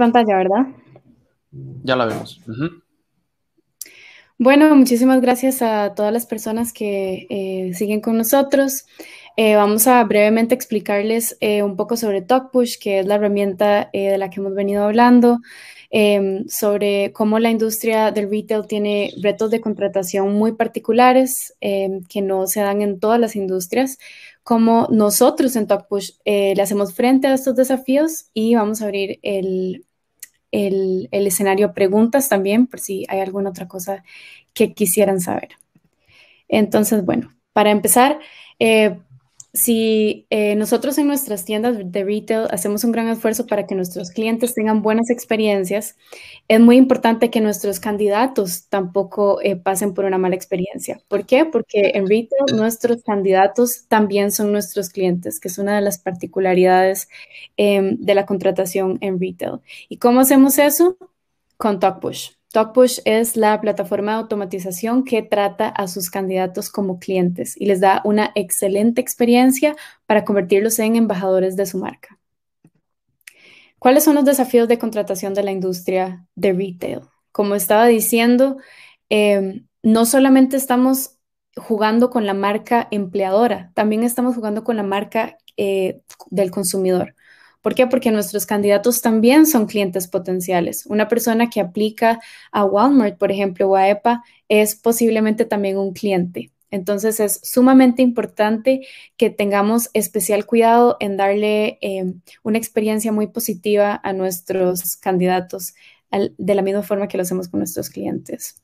pantalla, ¿verdad? Ya la vemos. Bueno, muchísimas gracias a todas las personas que eh, siguen con nosotros. Eh, vamos a brevemente explicarles eh, un poco sobre TalkPush, que es la herramienta de la que hemos venido hablando, em, sobre cómo la industria del retail tiene retos de contratación muy particulares em, que no se dan en todas las industrias, cómo nosotros en TalkPush le hacemos frente a estos desafíos y vamos a abrir el, el, escenario preguntas también, por si hay alguna otra cosa que quisieran saber. Entonces, bueno, para empezar, eh, si eh, nosotros en nuestras tiendas de retail hacemos un gran esfuerzo para que nuestros clientes tengan buenas experiencias, es muy importante que nuestros candidatos tampoco eh, pasen por una mala experiencia. ¿Por qué? Porque en retail nuestros candidatos también son nuestros clientes, que es una de las particularidades em, de la contratación en retail. ¿Y cómo hacemos eso? Con TalkPush. TalkPush es la plataforma de automatización que trata a sus candidatos como clientes y les da una excelente experiencia para convertirlos en embajadores de su marca. ¿Cuáles son los desafíos de contratación de la industria de retail? Como estaba diciendo, em, no solamente estamos jugando con la marca empleadora, también estamos jugando con la marca eh, del consumidor. ¿Por qué? Porque nuestros candidatos también son clientes potenciales. Una persona que aplica a Walmart, por ejemplo, o a EPA, es posiblemente también un cliente. Entonces es sumamente importante que tengamos especial cuidado en darle em, una experiencia muy positiva a nuestros candidatos, de la misma forma que lo hacemos con nuestros clientes.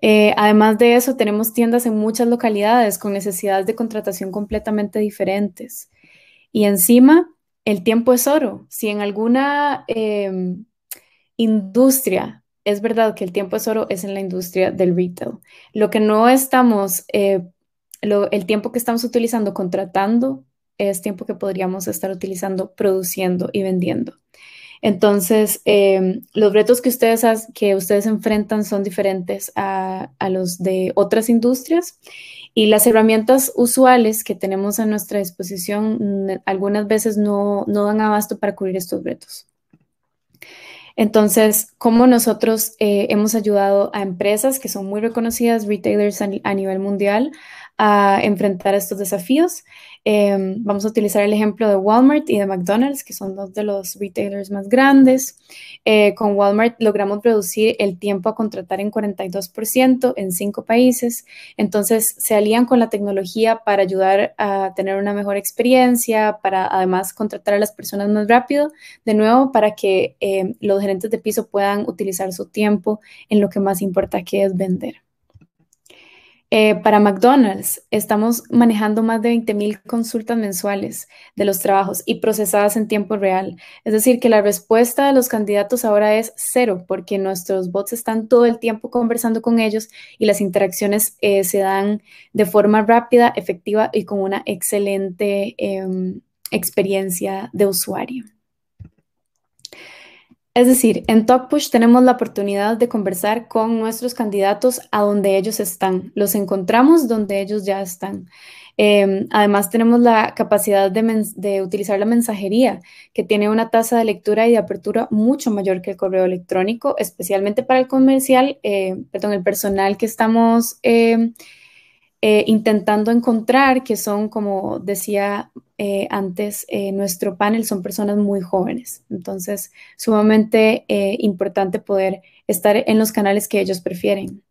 Eh, además de eso, tenemos tiendas en muchas localidades con necesidades de contratación completamente diferentes. Y encima, el tiempo es oro. Si en alguna em, industria es verdad que el tiempo es oro, es en la industria del retail. Lo que no estamos, eh, el tiempo que estamos utilizando contratando es tiempo que podríamos estar utilizando produciendo y vendiendo. Entonces, em, los retos que ustedes, que ustedes enfrentan son diferentes a, los de otras industrias y las herramientas usuales que tenemos a nuestra disposición algunas veces no, dan abasto para cubrir estos retos. Entonces, ¿cómo nosotros eh, hemos ayudado a empresas que son muy reconocidas, retailers a nivel mundial, a enfrentar estos desafíos? Em, vamos a utilizar el ejemplo de Walmart y de McDonald's, que son dos de los retailers más grandes. Eh, con Walmart logramos reducir el tiempo a contratar en 42% en cinco países. Entonces se alían con la tecnología para ayudar a tener una mejor experiencia, para además contratar a las personas más rápido, de nuevo, para que em, los gerentes de piso puedan utilizar su tiempo en lo que más importa, que es vender. Eh, para McDonald's, estamos manejando más de 20.000 consultas mensuales de los trabajos y procesadas en tiempo real. Es decir, que la respuesta de los candidatos ahora es cero, porque nuestros bots están todo el tiempo conversando con ellos y las interacciones eh, se dan de forma rápida, efectiva y con una excelente em, experiencia de usuario. Es decir, en TopPush tenemos la oportunidad de conversar con nuestros candidatos a donde ellos están. Los encontramos donde ellos ya están. Em, además, tenemos la capacidad de, utilizar la mensajería, que tiene una tasa de lectura y de apertura mucho mayor que el correo electrónico, especialmente para el comercial, eh, perdón, el personal que estamos... Em, eh, intentando encontrar que son, como decía eh, antes, eh, nuestro panel son personas muy jóvenes. Entonces, sumamente importante poder estar en los canales que ellos prefieren.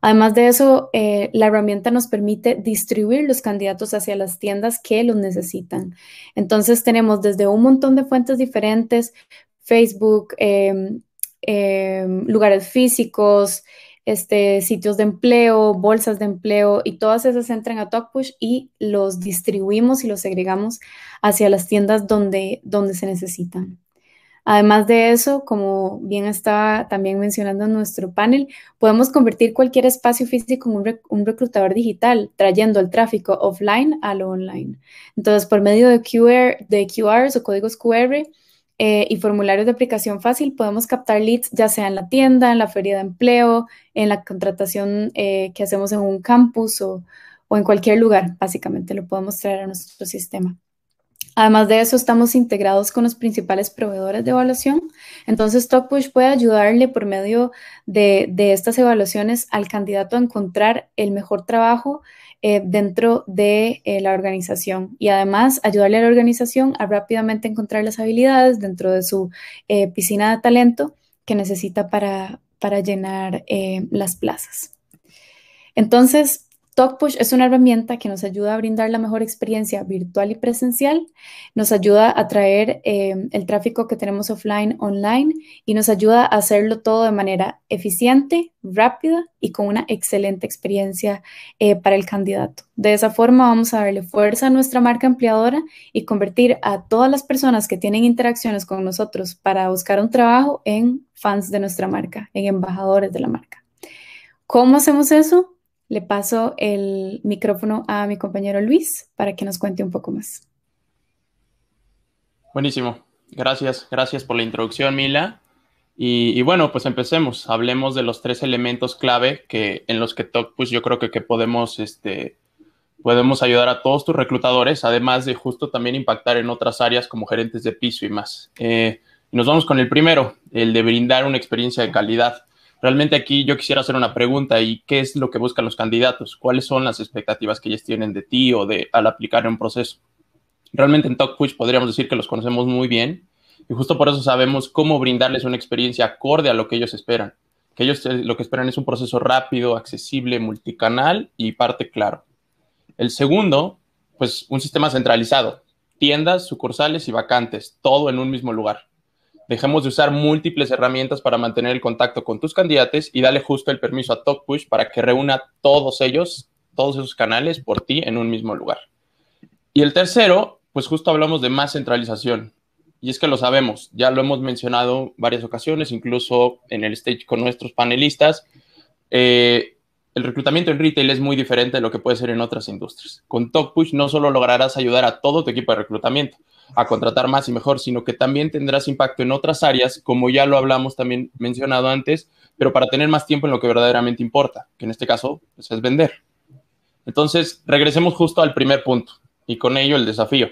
Además de eso, la herramienta nos permite distribuir los candidatos hacia las tiendas que los necesitan. Entonces, tenemos desde un montón de fuentes diferentes, Facebook, em, em, lugares físicos, este, sitios de empleo, bolsas de empleo y todas esas entran a TalkPush y los distribuimos y los segregamos hacia las tiendas donde, donde se necesitan. Además de eso, como bien estaba también mencionando en nuestro panel, podemos convertir cualquier espacio físico en un, reclutador digital, trayendo el tráfico offline a lo online. Entonces, por medio de, QR, de QRs o códigos QR, eh, y formularios de aplicación fácil, podemos captar leads ya sea en la tienda, en la feria de empleo, en la contratación eh, que hacemos en un campus o, en cualquier lugar, básicamente lo podemos traer a nuestro sistema. Además de eso, estamos integrados con los principales proveedores de evaluación. Entonces, TopPush puede ayudarle por medio de, de, estas evaluaciones al candidato a encontrar el mejor trabajo eh, dentro de eh, la organización y además ayudarle a la organización a rápidamente encontrar las habilidades dentro de su eh, piscina de talento que necesita para, para llenar las plazas. Entonces, TalkPush es una herramienta que nos ayuda a brindar la mejor experiencia virtual y presencial, nos ayuda a traer eh, el tráfico que tenemos offline, online y nos ayuda a hacerlo todo de manera eficiente, rápida y con una excelente experiencia eh, para el candidato. De esa forma vamos a darle fuerza a nuestra marca empleadora y convertir a todas las personas que tienen interacciones con nosotros para buscar un trabajo en fans de nuestra marca, en embajadores de la marca. ¿Cómo hacemos eso? Le paso el micrófono a mi compañero Luis para que nos cuente un poco más. Buenísimo. Gracias, gracias por la introducción, Mila. Y, bueno, pues empecemos. Hablemos de los tres elementos clave que en los que pues yo creo que, que podemos, este, podemos ayudar a todos tus reclutadores, además de justo también impactar en otras áreas como gerentes de piso y más. Eh, nos vamos con el primero, el de brindar una experiencia de calidad. Realmente aquí yo quisiera hacer una pregunta y qué es lo que buscan los candidatos, cuáles son las expectativas que ellos tienen de ti o de al aplicar un proceso. Realmente en TalkPush podríamos decir que los conocemos muy bien y justo por eso sabemos cómo brindarles una experiencia acorde a lo que ellos esperan. Que ellos eh, lo que esperan es un proceso rápido, accesible, multicanal y parte claro. El segundo, pues un sistema centralizado, tiendas, sucursales y vacantes, todo en un mismo lugar. Dejemos de usar múltiples herramientas para mantener el contacto con tus candidatos y dale justo el permiso a TalkPush para que reúna todos ellos, todos esos canales por ti en un mismo lugar. Y el tercero, pues justo hablamos de más centralización. Y es que lo sabemos, ya lo hemos mencionado varias ocasiones, incluso en el stage con nuestros panelistas. Eh, el reclutamiento en retail es muy diferente de lo que puede ser en otras industrias. Con TopPush no solo lograrás ayudar a todo tu equipo de reclutamiento a contratar más y mejor, sino que también tendrás impacto en otras áreas, como ya lo hablamos también mencionado antes, pero para tener más tiempo en lo que verdaderamente importa, que en este caso pues, es vender. Entonces, regresemos justo al primer punto y con ello el desafío.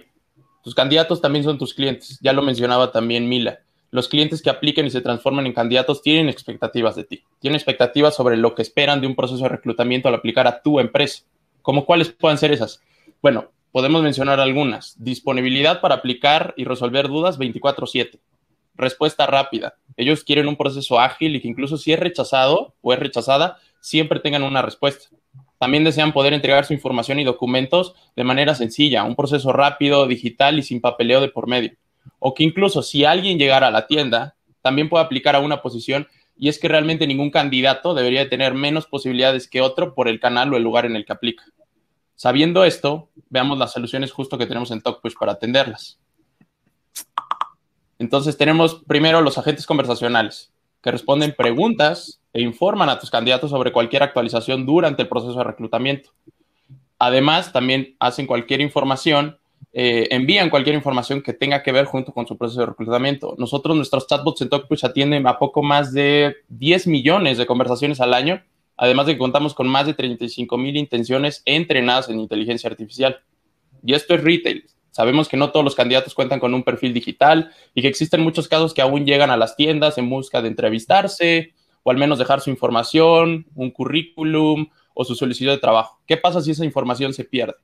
Tus candidatos también son tus clientes, ya lo mencionaba también Mila los clientes que apliquen y se transformen en candidatos tienen expectativas de ti, tienen expectativas sobre lo que esperan de un proceso de reclutamiento al aplicar a tu empresa. ¿Cómo cuáles pueden ser esas? Bueno, podemos mencionar algunas. Disponibilidad para aplicar y resolver dudas 24/7. Respuesta rápida. Ellos quieren un proceso ágil y que incluso si es rechazado o es rechazada, siempre tengan una respuesta. También desean poder entregar su información y documentos de manera sencilla, un proceso rápido, digital y sin papeleo de por medio o que incluso si alguien llegara a la tienda, también puede aplicar a una posición y es que realmente ningún candidato debería tener menos posibilidades que otro por el canal o el lugar en el que aplica. Sabiendo esto, veamos las soluciones justo que tenemos en TalkPush para atenderlas. Entonces tenemos primero los agentes conversacionales, que responden preguntas e informan a tus candidatos sobre cualquier actualización durante el proceso de reclutamiento. Además, también hacen cualquier información eh, envían cualquier información que tenga que ver junto con su proceso de reclutamiento. Nosotros, nuestros chatbots en TalkPush atienden a poco más de 10 millones de conversaciones al año, además de que contamos con más de 35 mil intenciones entrenadas en inteligencia artificial. Y esto es retail. Sabemos que no todos los candidatos cuentan con un perfil digital y que existen muchos casos que aún llegan a las tiendas en busca de entrevistarse o al menos dejar su información, un currículum o su solicitud de trabajo. ¿Qué pasa si esa información se pierde?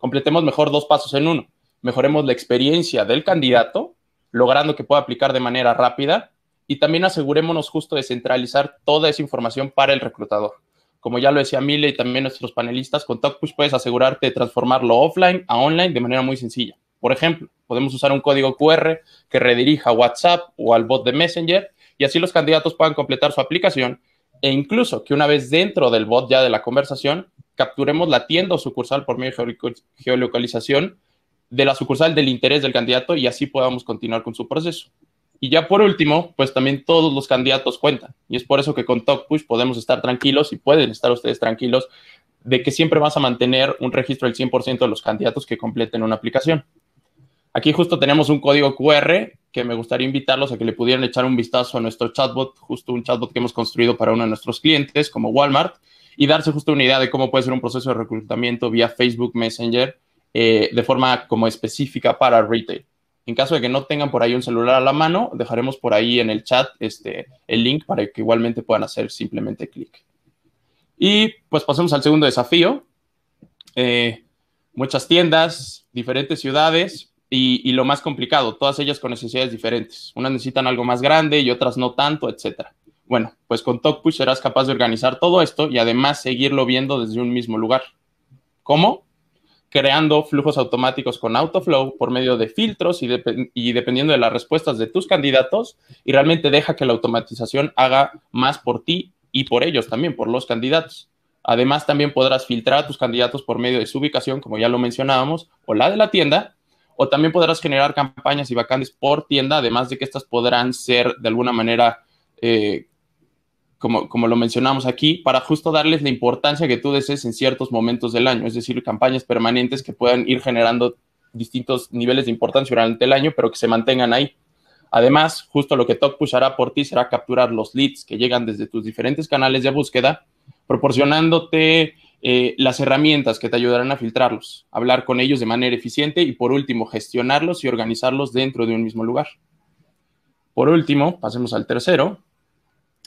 completemos mejor dos pasos en uno. Mejoremos la experiencia del candidato, logrando que pueda aplicar de manera rápida y también asegurémonos justo de centralizar toda esa información para el reclutador. Como ya lo decía Mile y también nuestros panelistas, con TalkPush puedes asegurarte de transformarlo offline a online de manera muy sencilla. Por ejemplo, podemos usar un código QR que redirija a WhatsApp o al bot de Messenger y así los candidatos puedan completar su aplicación e incluso que una vez dentro del bot ya de la conversación capturemos la tienda o sucursal por medio de geolocalización de la sucursal del interés del candidato y así podamos continuar con su proceso. Y ya por último, pues también todos los candidatos cuentan. Y es por eso que con TalkPush podemos estar tranquilos y pueden estar ustedes tranquilos de que siempre vas a mantener un registro del 100% de los candidatos que completen una aplicación. Aquí justo tenemos un código QR que me gustaría invitarlos a que le pudieran echar un vistazo a nuestro chatbot, justo un chatbot que hemos construido para uno de nuestros clientes como Walmart, y darse justo una idea de cómo puede ser un proceso de reclutamiento vía Facebook Messenger eh, de forma como específica para retail. En caso de que no tengan por ahí un celular a la mano, dejaremos por ahí en el chat este, el link para que igualmente puedan hacer simplemente clic. Y pues pasemos al segundo desafío. Eh, muchas tiendas, diferentes ciudades y, lo más complicado, todas ellas con necesidades diferentes. Unas necesitan algo más grande y otras no tanto, etcétera. Bueno, pues con TalkPush serás capaz de organizar todo esto y además seguirlo viendo desde un mismo lugar. ¿Cómo? Creando flujos automáticos con Autoflow por medio de filtros y, dependiendo de las respuestas de tus candidatos y realmente deja que la automatización haga más por ti y por ellos también, por los candidatos. Además, también podrás filtrar a tus candidatos por medio de su ubicación, como ya lo mencionábamos, o la de la tienda, o también podrás generar campañas y vacantes por tienda, además de que estas podrán ser de alguna manera eh, como, lo mencionamos aquí, para justo darles la importancia que tú desees en ciertos momentos del año, es decir, campañas permanentes que puedan ir generando distintos niveles de importancia durante el año, pero que se mantengan ahí. Además, justo lo que TalkPush hará por ti será capturar los leads que llegan desde tus diferentes canales de búsqueda, proporcionándote eh, las herramientas que te ayudarán a filtrarlos, hablar con ellos de manera eficiente y, por último, gestionarlos y organizarlos dentro de un mismo lugar. Por último, pasemos al tercero,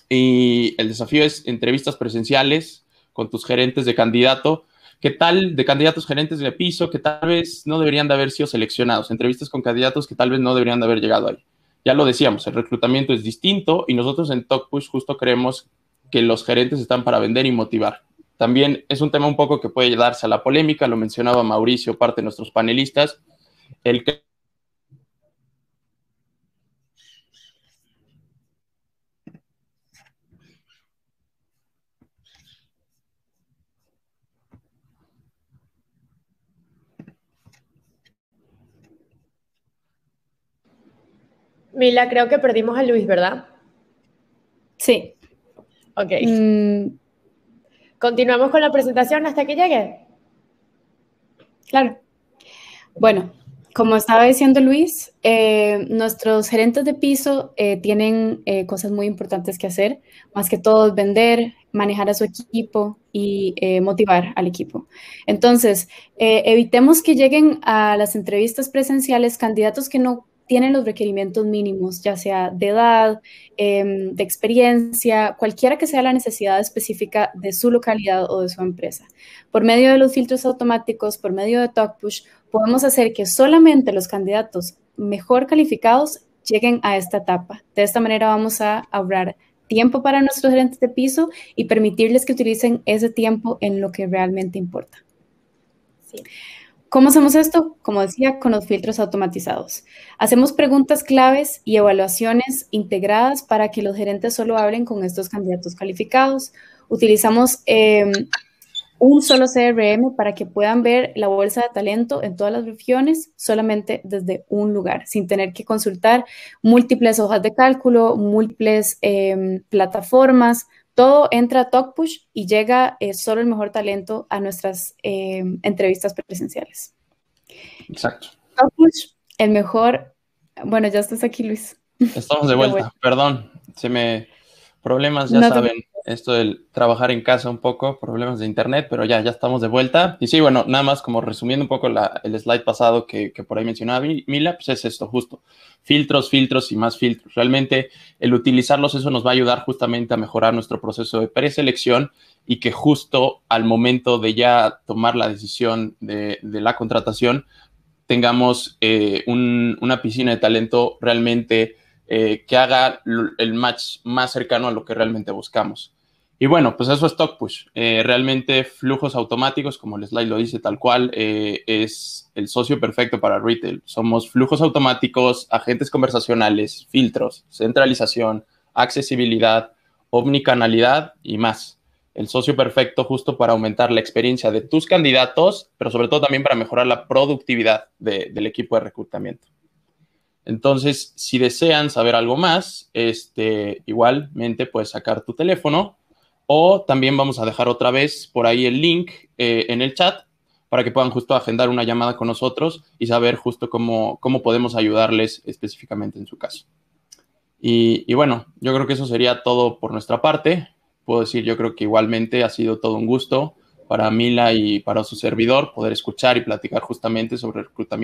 y el desafío es entrevistas presenciales con tus gerentes de candidato. ¿Qué tal de candidatos gerentes de piso que tal vez no deberían de haber sido seleccionados? Entrevistas con candidatos que tal vez no deberían de haber llegado ahí. Ya lo decíamos, el reclutamiento es distinto y nosotros en TalkPush justo creemos que los gerentes están para vender y motivar. También es un tema un poco que puede llevarse a la polémica, lo mencionaba Mauricio, parte de nuestros panelistas, el que Mila, creo que perdimos a Luis, ¿verdad? Sí. Ok. Mm. Continuamos con la presentación hasta que llegue. Claro. Bueno, como estaba diciendo Luis, eh, nuestros gerentes de piso eh, tienen eh, cosas muy importantes que hacer, más que todo vender, manejar a su equipo y motivar al equipo. Entonces, evitemos que lleguen a las entrevistas presenciales candidatos que no tienen los requerimientos mínimos, ya sea de edad, em, de experiencia, cualquiera que sea la necesidad específica de su localidad o de su empresa. Por medio de los filtros automáticos, por medio de TalkPush, podemos hacer que solamente los candidatos mejor calificados lleguen a esta etapa. De esta manera vamos a ahorrar tiempo para nuestros gerentes de piso y permitirles que utilicen ese tiempo en lo que realmente importa. Sí. ¿Cómo hacemos esto? Como decía, con los filtros automatizados. Hacemos preguntas claves y evaluaciones integradas para que los gerentes solo hablen con estos candidatos calificados. Utilizamos em, un solo CRM para que puedan ver la bolsa de talento en todas las regiones solamente desde un lugar, sin tener que consultar múltiples hojas de cálculo, múltiples em, plataformas, todo entra a TalkPush y llega eh, solo el mejor talento a nuestras em, entrevistas presenciales. Exacto. TalkPush, el mejor. Bueno, ya estás aquí, Luis. Estamos de vuelta, perdón. Se me. Problemas, ya saben esto del trabajar en casa un poco, problemas de internet, pero ya, ya estamos de vuelta. Y sí, bueno, nada más como resumiendo un poco el slide pasado que, por ahí mencionaba Mila, pues es esto justo, filtros, filtros y más filtros. Realmente el utilizarlos, eso nos va a ayudar justamente a mejorar nuestro proceso de preselección y que justo al momento de ya tomar la decisión de, de la contratación, tengamos eh, una piscina de talento realmente eh, que haga el match más cercano a lo que realmente buscamos. Y bueno, pues eso es Stock eh, realmente flujos automáticos, como el slide lo dice tal cual, eh, es el socio perfecto para retail. Somos flujos automáticos, agentes conversacionales, filtros, centralización, accesibilidad, omnicanalidad y más. El socio perfecto justo para aumentar la experiencia de tus candidatos, pero sobre todo también para mejorar la productividad del equipo de reclutamiento. Entonces, si desean saber algo más, este, igualmente puedes sacar tu teléfono o también vamos a dejar otra vez por ahí el link eh, en el chat para que puedan justo agendar una llamada con nosotros y saber justo cómo, podemos ayudarles específicamente en su caso. Y, y, bueno, yo creo que eso sería todo por nuestra parte. Puedo decir, yo creo que igualmente ha sido todo un gusto para Mila y para su servidor poder escuchar y platicar justamente sobre el reclutamiento.